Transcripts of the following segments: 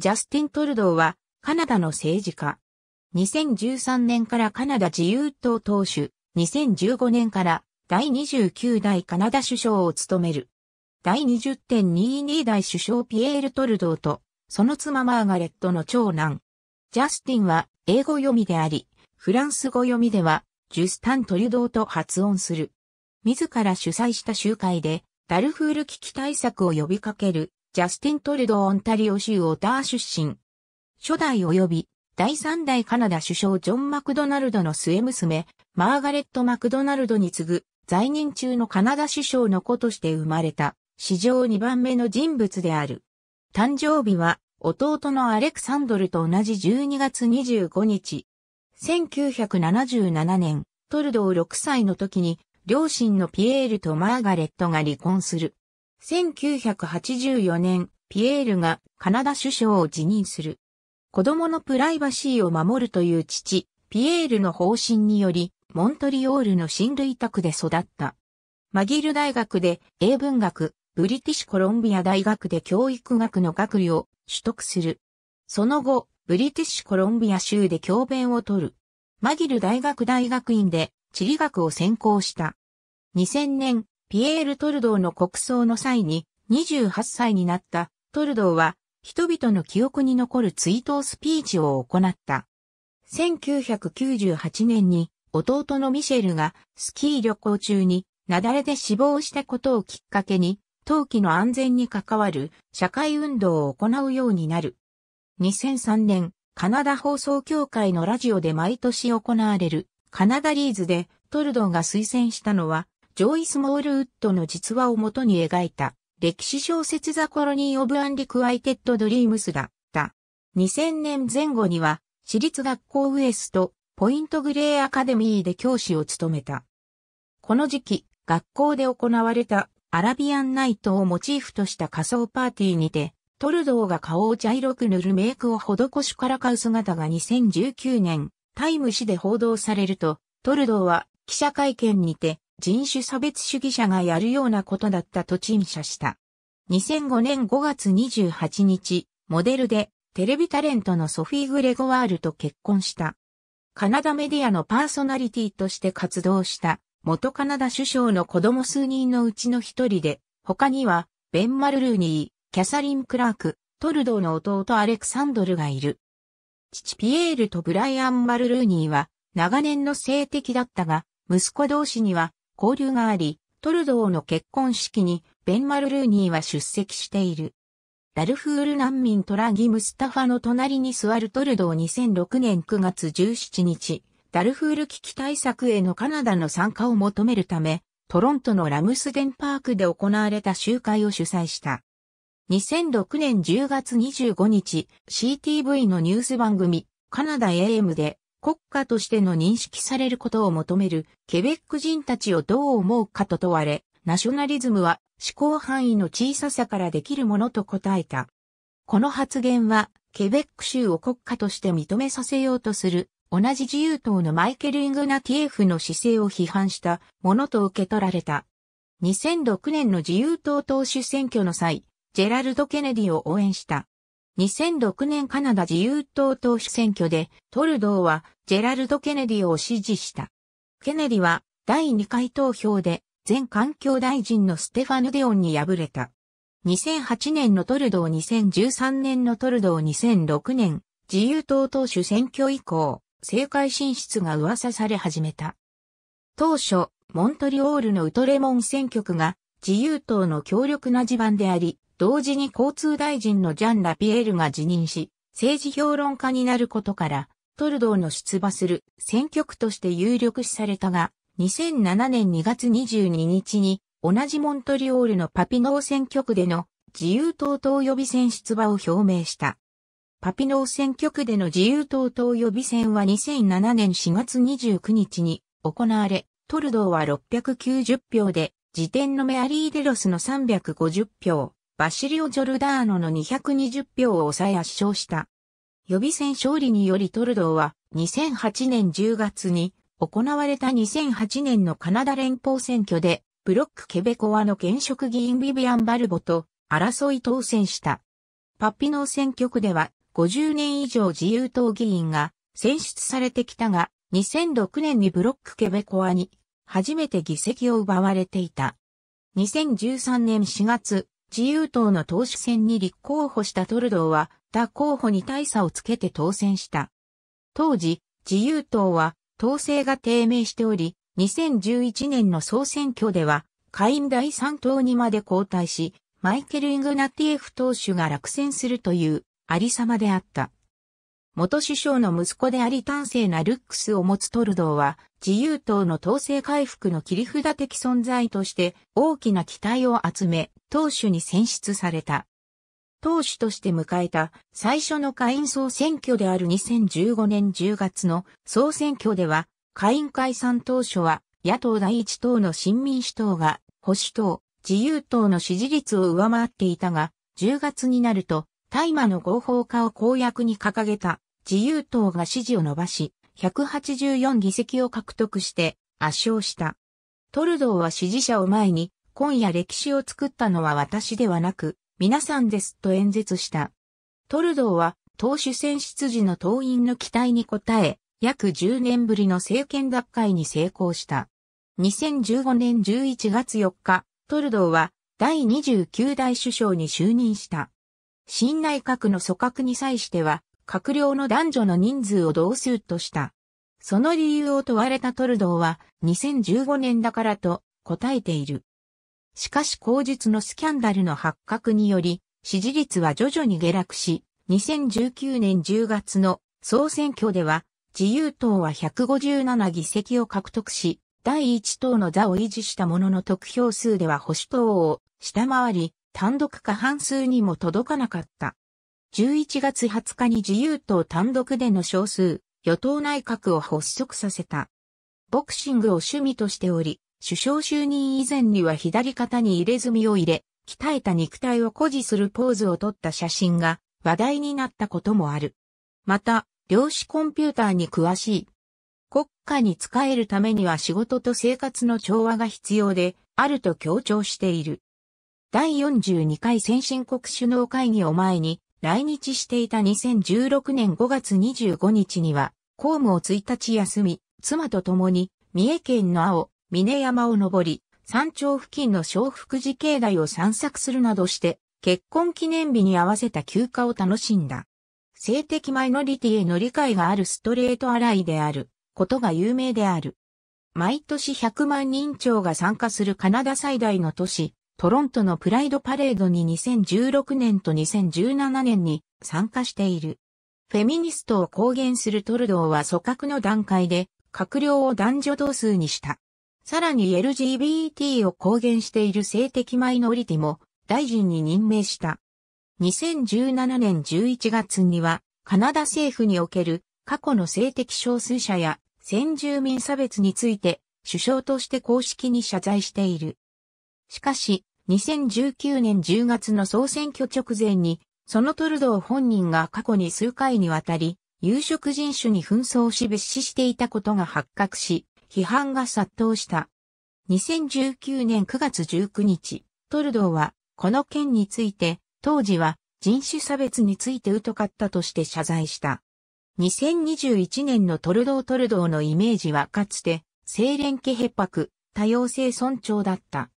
ジャスティン・トルドーは、カナダの政治家。2013年からカナダ自由党党首、2015年から第29代カナダ首相を務める。第20.22代首相ピエール・トルドーと、その妻マーガレットの長男。ジャスティンは英語読みであり、フランス語読みでは、ジュスタン・トルドーと発音する。自ら主催した集会で、ダルフール危機対策を呼びかけるジャスティン・トルドー・オンタリオ州オター出身。初代及び第三代カナダ首相ジョン・マクドナルドの末娘、マーガレット・マクドナルドに次ぐ在任中のカナダ首相の子として生まれた史上2番目の人物である。誕生日は弟のアレクサンドルと同じ12月25日。1977年、トルドー6歳の時に両親のピエールとマーガレットが離婚する。1984年、ピエールがカナダ首相を辞任する。子供のプライバシーを守るという父、ピエールの方針により、モントリオールの親類宅で育った。マギル大学で英文学、ブリティッシュコロンビア大学で教育学の学位を取得する。その後、ブリティッシュコロンビア州で教鞭を取る。マギル大学大学院で地理学を専攻した。2000年、ピエール・トルドーの国葬の際に28歳になったトルドーは人々の記憶に残る追悼スピーチを行った。1998年に弟のミシェルがスキー旅行中に雪崩で死亡したことをきっかけに陶器の安全に関わる社会運動を行うようになる。2003年、カナダ放送協会のラジオで毎年行われるカナダリーズでトルドーが推薦したのはジョイス・モールウッドの実話をもとに描いた、歴史小説ザ・コロニー・オブ・アンリクワイテッド・ドリームスだった。2000年前後には、私立学校ウエスト、ポイントグレーアカデミーで教師を務めた。この時期、学校で行われたアラビアンナイトをモチーフとした仮装パーティーにて、トルドーが顔を茶色く塗るメイクを施しからかう姿が2019年、タイム誌で報道されると、トルドーは記者会見にて、人種差別主義者がやるようなことだったと陳謝した。2005年5月28日、モデルでテレビタレントのソフィー・グレゴワールと結婚した。カナダメディアのパーソナリティとして活動した元カナダ首相の子供数人のうちの一人で、他にはベン・マルルーニー、キャサリン・クラーク、トルドーの弟アレクサンドルがいる。父ピエールとブライアン・マルルーニーは長年の性的だったが、息子同士には交流があり、トルドーの結婚式にベンマル・ルーニーは出席している。ダルフール難民トラギ・ムスタファの隣に座るトルドー2006年9月17日、ダルフール危機対策へのカナダの参加を求めるため、トロントのラムスデンパークで行われた集会を主催した。2006年10月25日、CTV のニュース番組、カナダ AM で、国家としての認識されることを求めるケベック人たちをどう思うかと問われ、ナショナリズムは思考範囲の小ささからできるものと答えた。この発言は、ケベック州を国家として認めさせようとする、同じ自由党のマイケル・イングナティエフの姿勢を批判したものと受け取られた。2006年の自由党党首選挙の際、ジェラルド・ケネディを応援した。2006年カナダ自由党党首選挙でトルドーはジェラルド・ケネディを支持した。ケネディは第2回投票で前環境大臣のステファヌ・デオンに敗れた。2008年のトルドー2013年のトルドー2006年自由党党首選挙以降政界進出が噂され始めた。当初、モントリオールのウトレモン選挙区が自由党の強力な地盤であり、同時に交通大臣のジャン・ラピエールが辞任し、政治評論家になることから、トルドーの出馬する選挙区として有力視されたが、2007年2月22日に同じモントリオールのパピノー選挙区での自由党党予備選出馬を表明した。パピノー選挙区での自由党党予備選は2007年4月29日に行われ、トルドーは690票で、時点のメアリー・デロスの350票、バシリオ・ジョルダーノの220票を抑え圧勝した。予備選勝利によりトルドーは2008年10月に行われた2008年のカナダ連邦選挙でブロック・ケベコアの現職議員ビビアン・バルボと争い当選した。パッピノー選挙区では50年以上自由党議員が選出されてきたが、2006年にブロックケベコアに初めて議席を奪われていた。2013年4月、自由党の党首選に立候補したトルドーは、他候補に大差をつけて当選した。当時、自由党は、党勢が低迷しており、2011年の総選挙では、下院第3党にまで交代し、マイケル・イングナティエフ党首が落選するという、ありさまであった。元首相の息子であり端正なルックスを持つトルドーは、自由党の統制回復の切り札的存在として大きな期待を集め、党首に選出された。党首として迎えた最初の下院総選挙である2015年10月の総選挙では、下院解散当初は野党第一党の新民主党が保守党、自由党の支持率を上回っていたが、10月になると大麻の合法化を公約に掲げた自由党が支持を伸ばし、184議席を獲得して圧勝した。トルドーは支持者を前に、今夜歴史を作ったのは私ではなく、皆さんですと演説した。トルドーは、党首選出時の党員の期待に応え、約10年ぶりの政権学会に成功した。2015年11月4日、トルドーは第29代首相に就任した。新内閣の組閣に際しては、閣僚の男女の人数を同数とした。その理由を問われたトルドーは、2015年だからと答えている。しかし後日のスキャンダルの発覚により、支持率は徐々に下落し、2019年10月の総選挙では、自由党は157議席を獲得し、第一党の座を維持したものの得票数では保守党を下回り、単独過半数にも届かなかった。11月20日に自由党単独での少数、与党内閣を発足させた。ボクシングを趣味としており、首相就任以前には左肩に入れ墨を入れ、鍛えた肉体を誇示するポーズを撮った写真が話題になったこともある。また、量子コンピューターに詳しい。国家に仕えるためには仕事と生活の調和が必要で、あると強調している。第42回先進国首脳会議を前に来日していた2016年5月25日には、公務を1日休み、妻と共に三重県の青、峰山を登り、山頂付近の小福寺境内を散策するなどして、結婚記念日に合わせた休暇を楽しんだ。性的マイノリティへの理解があるストレートアライである、ことが有名である。毎年100万人超が参加するカナダ最大の都市、トロントのプライドパレードに2016年と2017年に参加している。フェミニストを公言するトルドーは組閣の段階で閣僚を男女同数にした。さらに LGBT を公言している性的マイノリティも大臣に任命した。2017年11月にはカナダ政府における過去の性的少数者や先住民差別について首相として公式に謝罪している。しかし、2019年10月の総選挙直前に、そのトルドー本人が過去に数回にわたり、有色人種に紛争し蔑視していたことが発覚し、批判が殺到した。2019年9月19日、トルドーは、この件について、当時は人種差別について疎かったとして謝罪した。2021年のトルドートルドーのイメージはかつて、精錬気ヘ白、多様性尊重だった。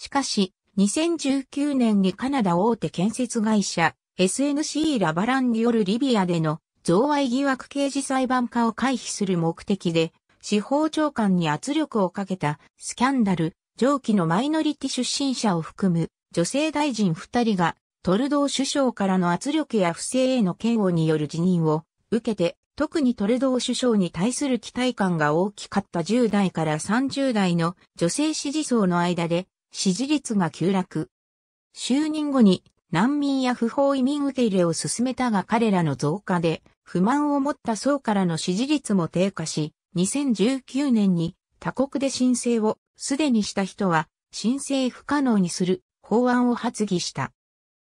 しかし、2019年にカナダ大手建設会社 SNC ラバランによるリビアでの贈賄疑惑刑事裁判化を回避する目的で司法長官に圧力をかけたスキャンダル、上記のマイノリティ出身者を含む女性大臣2人がトルドー首相からの圧力や不正への嫌悪による辞任を受けて、特にトルドー首相に対する期待感が大きかった10代から30代の女性支持層の間で支持率が急落。就任後に難民や不法移民受け入れを進めたが彼らの増加で不満を持った層からの支持率も低下し、2019年に他国で申請をすでにした人は申請不可能にする法案を発議した。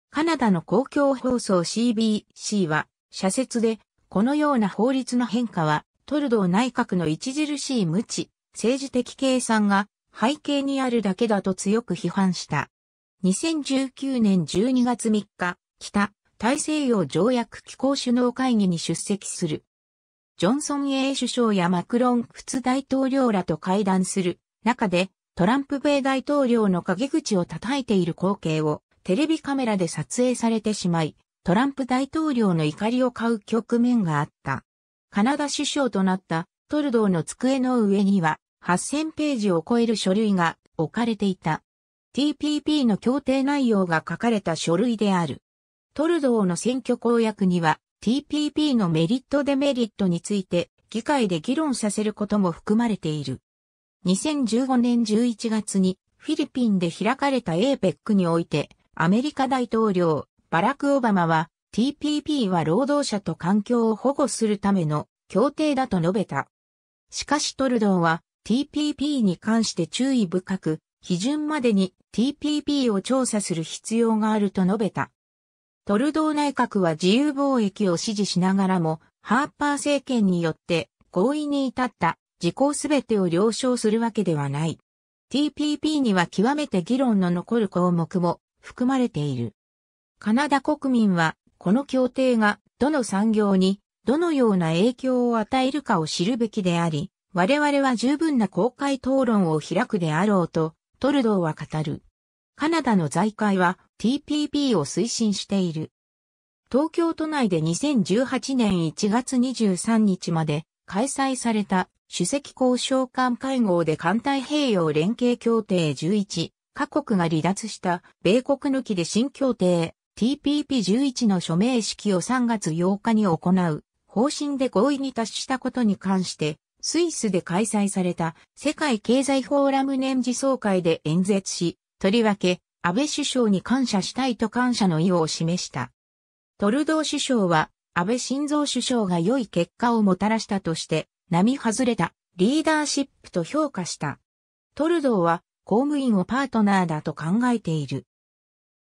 カナダの公共放送 CBC は社説でこのような法律の変化はトルドー内閣の著しい無知、政治的計算が背景にあるだけだと強く批判した。2019年12月3日、北大西洋条約機構首脳会議に出席する。ジョンソン A 首相やマクロン副大統領らと会談する中でトランプ米大統領の陰口を叩いている光景をテレビカメラで撮影されてしまい、トランプ大統領の怒りを買う局面があった。カナダ首相となったトルドーの机の上には8000ページを超える書類が置かれていた。TPP の協定内容が書かれた書類である。トルドーの選挙公約には TPP のメリットデメリットについて議会で議論させることも含まれている。2015年11月にフィリピンで開かれた APEC においてアメリカ大統領バラク・オバマは TPP は労働者と環境を保護するための協定だと述べた。しかしトルドーは TPP に関して注意深く、批准までに TPP を調査する必要があると述べた。トルドー内閣は自由貿易を支持しながらも、ハーパー政権によって合意に至った事項すべてを了承するわけではない。TPP には極めて議論の残る項目も含まれている。カナダ国民は、この協定がどの産業にどのような影響を与えるかを知るべきであり、我々は十分な公開討論を開くであろうと、トルドーは語る。カナダの財界は TPP を推進している。東京都内で2018年1月23日まで開催された主席交渉官会合で艦太平洋連携協定11各国が離脱した米国抜きで新協定 TPP11 の署名式を3月8日に行う方針で合意に達したことに関してスイスで開催された世界経済フォーラム年次総会で演説し、とりわけ安倍首相に感謝したいと感謝の意を示した。トルドー首相は安倍晋三首相が良い結果をもたらしたとして、並外れたリーダーシップと評価した。トルドーは公務員をパートナーだと考えている。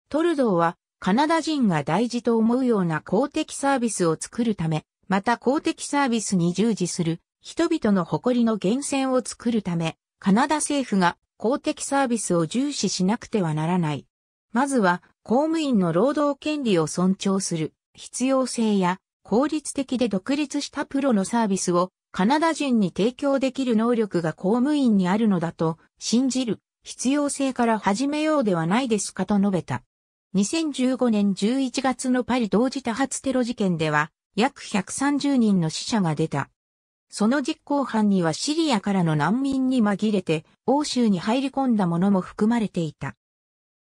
トルドーはカナダ人が大事と思うような公的サービスを作るため、また公的サービスに従事する人々の誇りの源泉を作るため、カナダ政府が公的サービスを重視しなくてはならない。まずは、公務員の労働権利を尊重する必要性や、効率的で独立したプロのサービスをカナダ人に提供できる能力が公務員にあるのだと信じる必要性から始めようではないですかと述べた。2015年11月のパリ同時多発テロ事件では約130人の死者が出た。その実行犯にはシリアからの難民に紛れて、欧州に入り込んだものも含まれていた。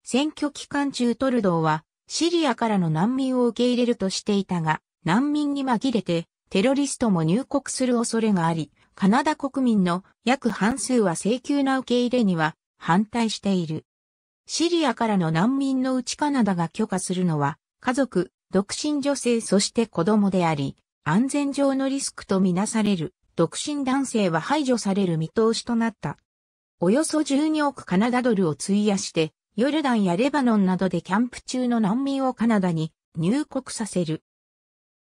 選挙期間中トルドーは、シリアからの難民を受け入れるとしていたが、難民に紛れて、テロリストも入国する恐れがあり、カナダ国民の約半数は請求な受け入れには反対している。シリアからの難民のうちカナダが許可するのは、家族、独身女性そして子供であり、安全上のリスクとみなされる。独身男性は排除される見通しとなった。およそ12億カナダドルを費やして、ヨルダンやレバノンなどでキャンプ中の難民をカナダに入国させる。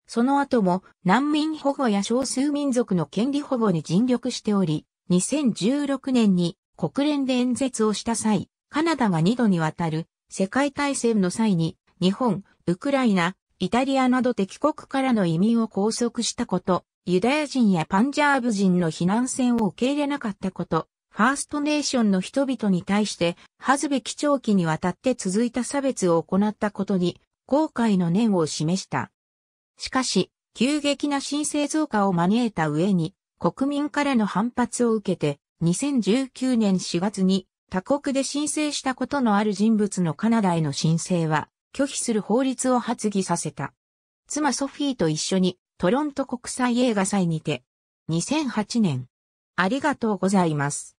その後も難民保護や少数民族の権利保護に尽力しており、2016年に国連で演説をした際、カナダが2度にわたる世界大戦の際に日本、ウクライナ、イタリアなど敵国からの移民を拘束したこと、ユダヤ人やパンジャーブ人の避難船を受け入れなかったこと、ファーストネーションの人々に対して、恥ずべき長期にわたって続いた差別を行ったことに、後悔の念を示した。しかし、急激な申請増加を招いた上に、国民からの反発を受けて、2019年4月に他国で申請したことのある人物のカナダへの申請は拒否する法律を発議させた。妻ソフィーと一緒にトロント国際映画祭にて、2008年。ありがとうございます。